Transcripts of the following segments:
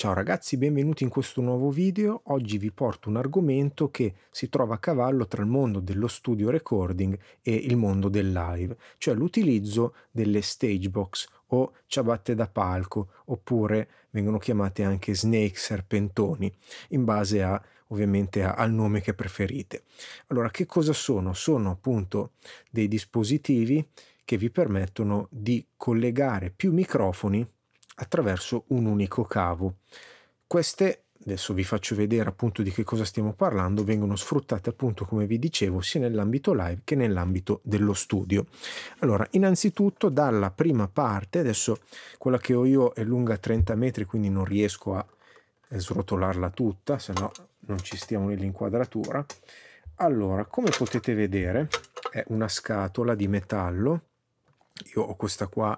Ciao ragazzi, benvenuti in questo nuovo video. Oggi vi porto un argomento che si trova a cavallo tra il mondo dello studio recording e il mondo del live, cioè l'utilizzo delle stage box o ciabatte da palco, oppure vengono chiamate anche snake serpentoni, in base a ovviamente al nome che preferite. Allora, che cosa sono? Sono appunto dei dispositivi che vi permettono di collegare più microfoni attraverso un unico cavo. Queste, adesso vi faccio vedere appunto di che cosa stiamo parlando, vengono sfruttate appunto come vi dicevo sia nell'ambito live che nell'ambito dello studio. Allora, innanzitutto dalla prima parte, adesso quella che ho io è lunga 30 metri quindi non riesco a srotolarla tutta, se no non ci stiamo nell'inquadratura. Allora, come potete vedere è una scatola di metallo, io ho questa qua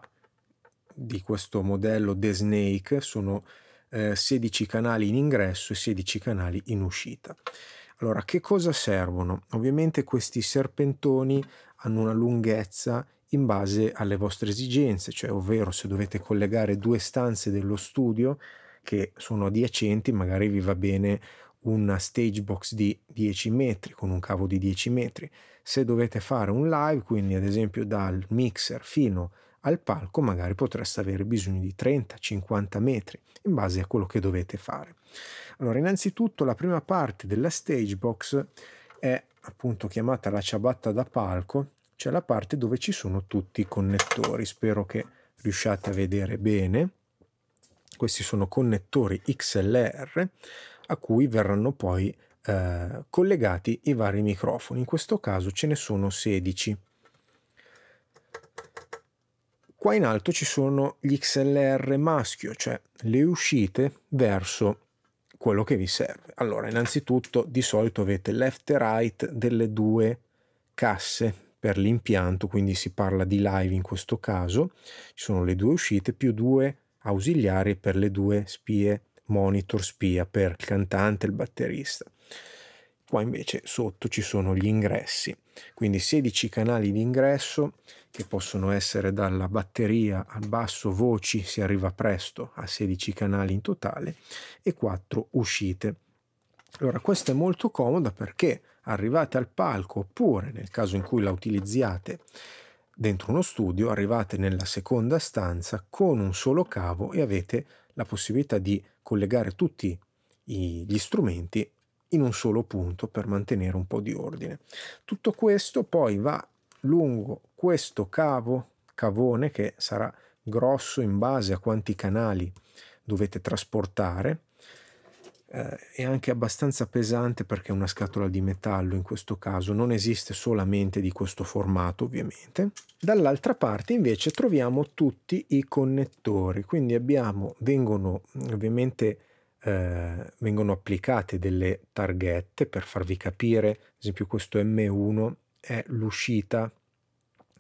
di questo modello The Snake sono eh, 16 canali in ingresso e 16 canali in uscita. Allora, che cosa servono? Ovviamente questi serpentoni hanno una lunghezza in base alle vostre esigenze, cioè ovvero se dovete collegare due stanze dello studio che sono adiacenti, magari vi va bene una stage box di 10 metri con un cavo di 10 metri. Se dovete fare un live, quindi ad esempio dal mixer fino al palco, magari potreste avere bisogno di 30-50 metri in base a quello che dovete fare. Allora, innanzitutto la prima parte della stage box è appunto chiamata la ciabatta da palco, cioè la parte dove ci sono tutti i connettori. Spero che riusciate a vedere bene questi sono connettori XLR a cui verranno poi eh, collegati i vari microfoni, in questo caso ce ne sono 16. Qua in alto ci sono gli XLR maschio, cioè le uscite verso quello che vi serve. Allora, innanzitutto di solito avete left e right delle due casse per l'impianto, quindi si parla di live in questo caso, ci sono le due uscite più due ausiliari per le due spie, monitor spia per il cantante e il batterista. Qua invece sotto ci sono gli ingressi, quindi 16 canali di ingresso che possono essere dalla batteria al basso voci, si arriva presto a 16 canali in totale, e 4 uscite. Allora questa è molto comoda perché arrivate al palco oppure nel caso in cui la utilizziate dentro uno studio, arrivate nella seconda stanza con un solo cavo e avete la possibilità di collegare tutti gli strumenti in un solo punto per mantenere un po' di ordine. Tutto questo poi va lungo questo cavo, cavone che sarà grosso in base a quanti canali dovete trasportare eh, è anche abbastanza pesante perché è una scatola di metallo in questo caso, non esiste solamente di questo formato ovviamente. Dall'altra parte invece troviamo tutti i connettori, quindi abbiamo, vengono ovviamente eh, vengono applicate delle targhette per farvi capire, ad esempio questo M1 è l'uscita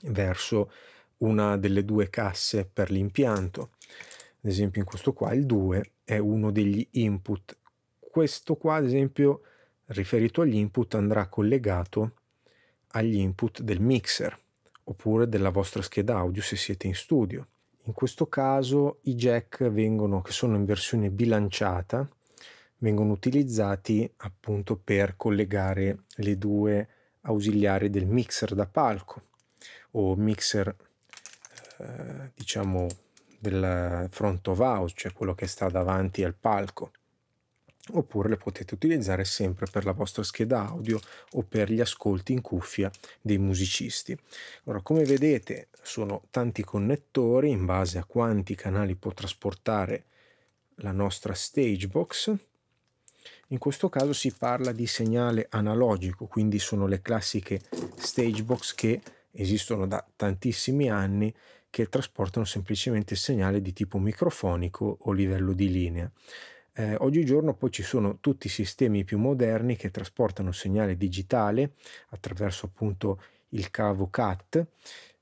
verso una delle due casse per l'impianto. Ad esempio in questo qua il 2 è uno degli input questo qua, ad esempio, riferito agli input andrà collegato agli input del mixer oppure della vostra scheda audio se siete in studio. In questo caso i jack vengono, che sono in versione bilanciata, vengono utilizzati appunto per collegare le due ausiliari del mixer da palco o mixer eh, diciamo del front of house, cioè quello che sta davanti al palco oppure le potete utilizzare sempre per la vostra scheda audio o per gli ascolti in cuffia dei musicisti. Allora, come vedete sono tanti connettori in base a quanti canali può trasportare la nostra stage box. In questo caso si parla di segnale analogico, quindi sono le classiche stage box che esistono da tantissimi anni che trasportano semplicemente il segnale di tipo microfonico o livello di linea. Eh, oggigiorno poi ci sono tutti i sistemi più moderni che trasportano segnale digitale attraverso appunto il cavo CAT,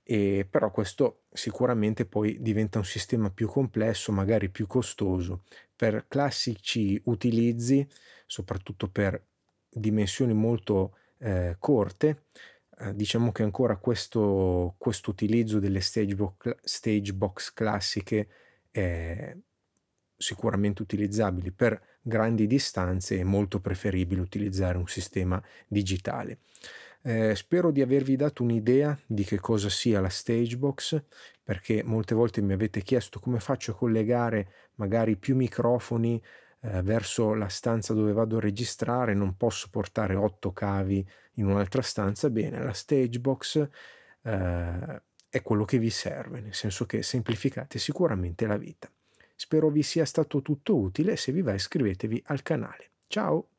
e, però questo sicuramente poi diventa un sistema più complesso, magari più costoso. Per classici utilizzi, soprattutto per dimensioni molto eh, corte, eh, diciamo che ancora questo, utilizzo delle stage box, stage box classiche è, eh, sicuramente utilizzabili per grandi distanze è molto preferibile utilizzare un sistema digitale. Eh, spero di avervi dato un'idea di che cosa sia la Stagebox, perché molte volte mi avete chiesto come faccio a collegare magari più microfoni eh, verso la stanza dove vado a registrare, non posso portare otto cavi in un'altra stanza. Bene, la Stagebox eh, è quello che vi serve, nel senso che semplificate sicuramente la vita. Spero vi sia stato tutto utile, se vi va iscrivetevi al canale. Ciao!